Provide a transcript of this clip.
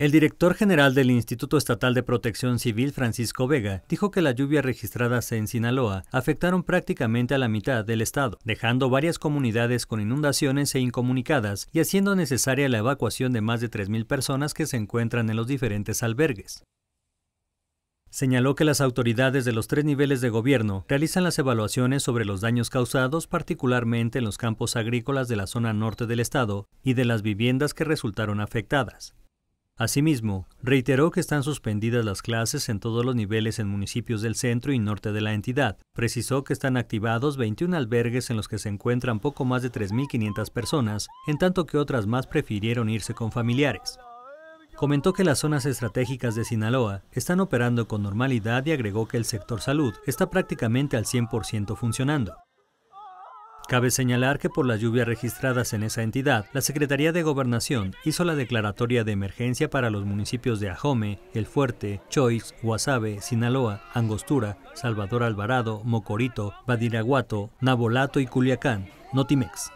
El director general del Instituto Estatal de Protección Civil, Francisco Vega, dijo que las lluvias registradas en Sinaloa afectaron prácticamente a la mitad del estado, dejando varias comunidades con inundaciones e incomunicadas y haciendo necesaria la evacuación de más de 3.000 personas que se encuentran en los diferentes albergues. Señaló que las autoridades de los tres niveles de gobierno realizan las evaluaciones sobre los daños causados particularmente en los campos agrícolas de la zona norte del estado y de las viviendas que resultaron afectadas. Asimismo, reiteró que están suspendidas las clases en todos los niveles en municipios del centro y norte de la entidad. Precisó que están activados 21 albergues en los que se encuentran poco más de 3.500 personas, en tanto que otras más prefirieron irse con familiares. Comentó que las zonas estratégicas de Sinaloa están operando con normalidad y agregó que el sector salud está prácticamente al 100% funcionando. Cabe señalar que por las lluvias registradas en esa entidad, la Secretaría de Gobernación hizo la declaratoria de emergencia para los municipios de Ajome, El Fuerte, Choix, Guasave, Sinaloa, Angostura, Salvador Alvarado, Mocorito, Badiraguato, Nabolato y Culiacán, Notimex.